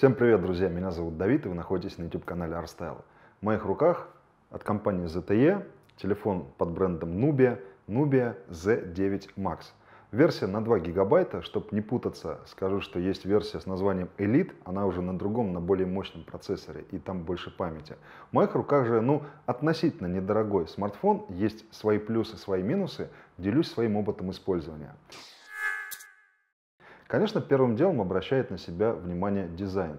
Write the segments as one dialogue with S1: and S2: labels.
S1: Всем привет, друзья! Меня зовут Давид, и вы находитесь на YouTube-канале Arstyle. В моих руках от компании ZTE телефон под брендом Nubia, Nubia Z9 Max. Версия на 2 гигабайта, чтобы не путаться, скажу, что есть версия с названием Elite, она уже на другом, на более мощном процессоре, и там больше памяти. В моих руках же, ну, относительно недорогой смартфон, есть свои плюсы, свои минусы, делюсь своим опытом использования. Конечно, первым делом обращает на себя внимание дизайн.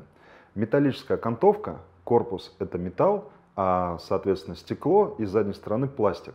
S1: Металлическая окантовка, корпус – это металл, а, соответственно, стекло и с задней стороны пластик.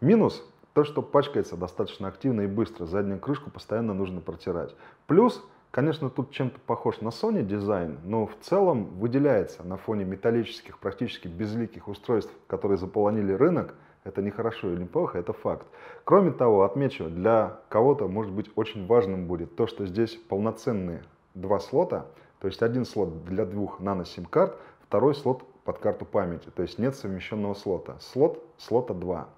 S1: Минус – то, что пачкается достаточно активно и быстро, заднюю крышку постоянно нужно протирать. Плюс – Конечно, тут чем-то похож на Sony дизайн, но в целом выделяется на фоне металлических, практически безликих устройств, которые заполонили рынок – это не хорошо или плохо, это факт. Кроме того, отмечу, для кого-то, может быть, очень важным будет то, что здесь полноценные два слота, то есть один слот для двух нано-сим-карт, второй слот под карту памяти, то есть нет совмещенного слота. Слот слота 2.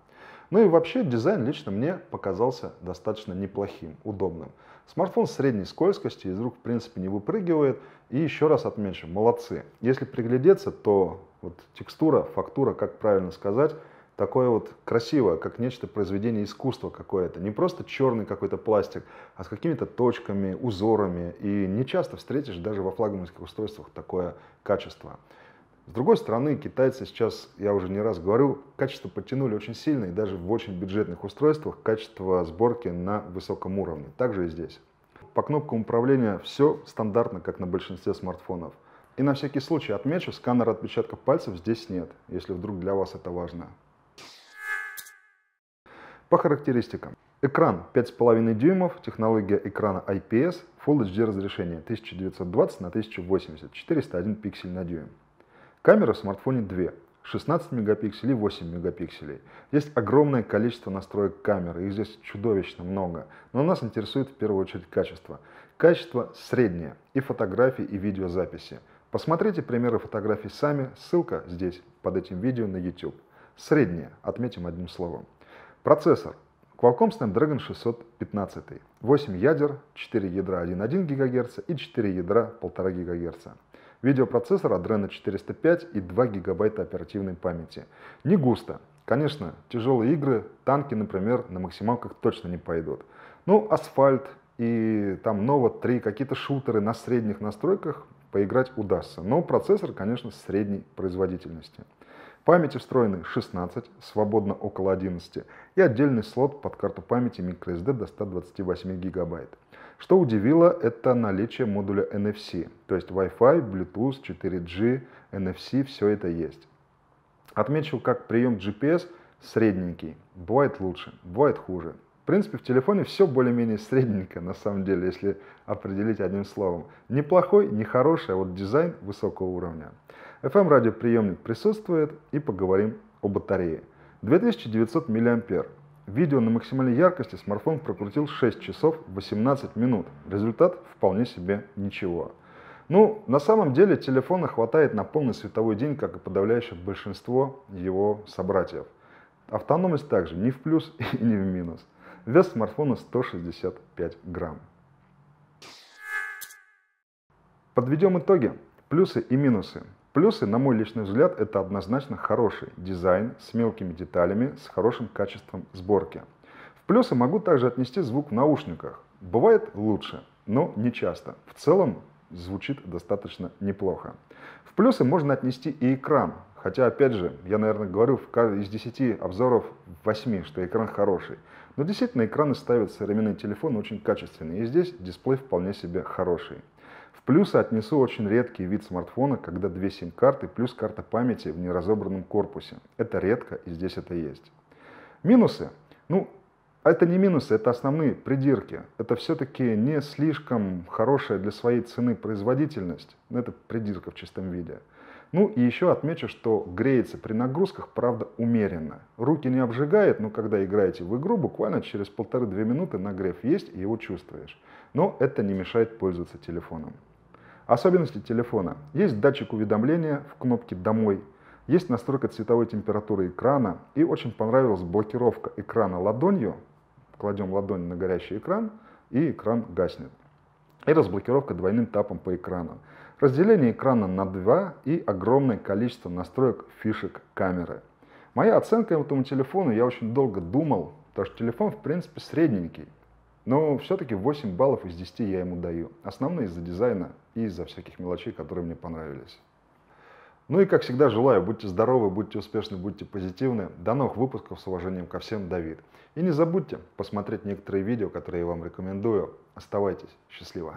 S1: Ну и вообще дизайн лично мне показался достаточно неплохим, удобным. Смартфон средней скользкости, из рук в принципе не выпрыгивает. И еще раз отмечу, молодцы. Если приглядеться, то вот текстура, фактура, как правильно сказать, такое вот красивое, как нечто произведение искусства какое-то. Не просто черный какой-то пластик, а с какими-то точками, узорами. И не часто встретишь даже во флагманских устройствах такое качество. С другой стороны, китайцы сейчас, я уже не раз говорю, качество подтянули очень сильно, и даже в очень бюджетных устройствах качество сборки на высоком уровне. Также и здесь. По кнопкам управления все стандартно, как на большинстве смартфонов. И на всякий случай отмечу, сканера отпечатков пальцев здесь нет, если вдруг для вас это важно. По характеристикам. Экран 5,5 дюймов, технология экрана IPS, Full HD разрешение 1920 на 1080, 401 пиксель на дюйм. Камера в смартфоне 2, 16 мегапикселей и 8 мегапикселей. Есть огромное количество настроек камеры, их здесь чудовищно много. Но нас интересует в первую очередь качество. Качество среднее, и фотографии, и видеозаписи. Посмотрите примеры фотографий сами, ссылка здесь, под этим видео на YouTube. Среднее, отметим одним словом. Процессор. Qualcomm Snapdragon 615. 8 ядер, 4 ядра 1,1 ГГц и 4 ядра 1,5 ГГц. Видеопроцессор Adreno 405 и 2 ГБ оперативной памяти. Не густо. Конечно, тяжелые игры, танки, например, на максималках точно не пойдут. Ну, асфальт и там Nova 3, какие-то шутеры на средних настройках поиграть удастся. Но процессор, конечно, средней производительности памяти встроенной 16, свободно около 11, и отдельный слот под карту памяти microSD до 128 гигабайт. Что удивило, это наличие модуля NFC, то есть Wi-Fi, Bluetooth, 4G, NFC, все это есть. Отмечу, как прием GPS средненький, бывает лучше, бывает хуже, в принципе, в телефоне все более-менее средненько, на самом деле, если определить одним словом. Неплохой, нехороший, а вот дизайн высокого уровня. FM-радиоприемник эм присутствует и поговорим о батарее. 2900 мА. Видео на максимальной яркости смартфон прокрутил 6 часов 18 минут. Результат вполне себе ничего. Ну, на самом деле телефона хватает на полный световой день, как и подавляющее большинство его собратьев. Автономность также не в плюс и не в минус. Вес смартфона 165 грамм. Подведем итоги. Плюсы и минусы. Плюсы, на мой личный взгляд, это однозначно хороший дизайн с мелкими деталями, с хорошим качеством сборки. В плюсы могу также отнести звук в наушниках. Бывает лучше, но не часто. В целом звучит достаточно неплохо. В плюсы можно отнести и экран. Хотя, опять же, я, наверное, говорю, из 10 обзоров 8, что экран хороший. Но действительно, экраны ставят современные телефоны очень качественные, и здесь дисплей вполне себе хороший. В плюсы отнесу очень редкий вид смартфона, когда две сим-карты плюс карта памяти в неразобранном корпусе. Это редко, и здесь это есть. Минусы. Ну, а это не минусы, это основные придирки. Это все-таки не слишком хорошая для своей цены производительность. Это придирка в чистом виде. Ну и еще отмечу, что греется при нагрузках, правда, умеренно. Руки не обжигает, но когда играете в игру, буквально через полторы-две минуты нагрев есть и его чувствуешь. Но это не мешает пользоваться телефоном. Особенности телефона. Есть датчик уведомления в кнопке «Домой», есть настройка цветовой температуры экрана, и очень понравилась блокировка экрана ладонью. Кладем ладонь на горящий экран, и экран гаснет и разблокировка двойным тапом по экрану. Разделение экрана на два и огромное количество настроек фишек камеры. Моя оценка этому телефону, я очень долго думал, потому что телефон в принципе средненький. Но все-таки 8 баллов из 10 я ему даю. Основные из-за дизайна и из-за всяких мелочей, которые мне понравились. Ну и, как всегда, желаю, будьте здоровы, будьте успешны, будьте позитивны. До новых выпусков с уважением ко всем, Давид. И не забудьте посмотреть некоторые видео, которые я вам рекомендую. Оставайтесь. счастливы.